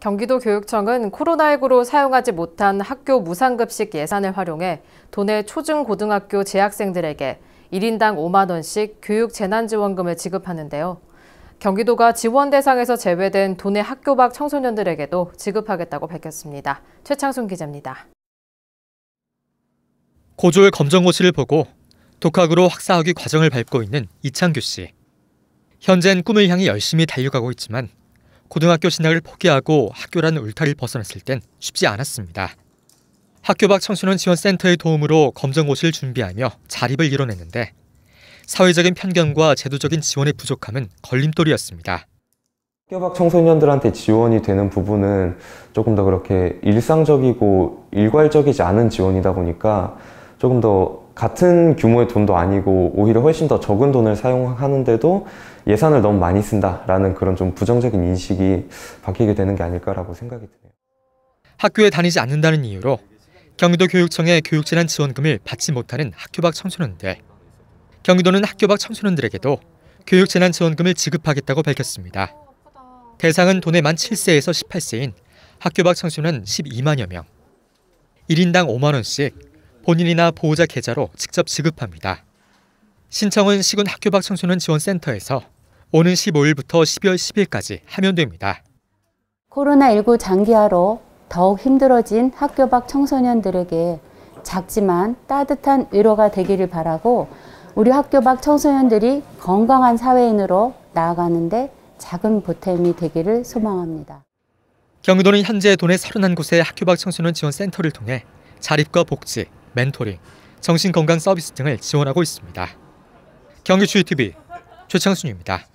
경기도 교육청은 코로나19로 사용하지 못한 학교 무상급식 예산을 활용해 도내 초중고등학교 재학생들에게 1인당 5만 원씩 교육 재난지원금을 지급하는데요. 경기도가 지원 대상에서 제외된 도내 학교 밖 청소년들에게도 지급하겠다고 밝혔습니다. 최창순 기자입니다. 고졸 검정고시를 보고 독학으로 학사학위 과정을 밟고 있는 이창규 씨. 현재는 꿈을 향해 열심히 달려가고 있지만 고등학교 진학을 포기하고 학교라는 울타리를 벗어났을 땐 쉽지 않았습니다. 학교 밖 청소년 지원센터의 도움으로 검정고시를 준비하며 자립을 이뤄냈는데 사회적인 편견과 제도적인 지원의 부족함은 걸림돌이었습니다. 학교 밖 청소년들한테 지원이 되는 부분은 조금 더 그렇게 일상적이고 일괄적이지 않은 지원이다 보니까 조금 더 같은 규모의 돈도 아니고 오히려 훨씬 더 적은 돈을 사용하는데도 예산을 너무 많이 쓴다라는 그런 좀 부정적인 인식이 바뀌게 되는 게 아닐까라고 생각이 드네요. 학교에 다니지 않는다는 이유로 경기도 교육청의 교육재난 지원금을 받지 못하는 학교 밖 청소년들. 경기도는 학교 밖 청소년들에게도 교육재난 지원금을 지급하겠다고 밝혔습니다. 대상은 돈의 만 7세에서 18세인 학교 밖 청소년 12만여 명. 1인당 5만 원씩 본인이나 보호자 계좌로 직접 지급합니다. 신청은 시군 학교 밖 청소년 지원센터에서 오는 15일부터 12월 10일까지 하면 됩니다. 코로나19 장기화로 더욱 힘들어진 학교 밖 청소년들에게 작지만 따뜻한 위로가 되기를 바라고 우리 학교 밖 청소년들이 건강한 사회인으로 나아가는데 작은 보탬이 되기를 소망합니다. 경기도는 현재 도내 31곳의 학교 밖 청소년 지원 센터를 통해 자립과 복지, 멘토링, 정신건강 서비스 등을 지원하고 있습니다. 경기추이TV 최창순입니다.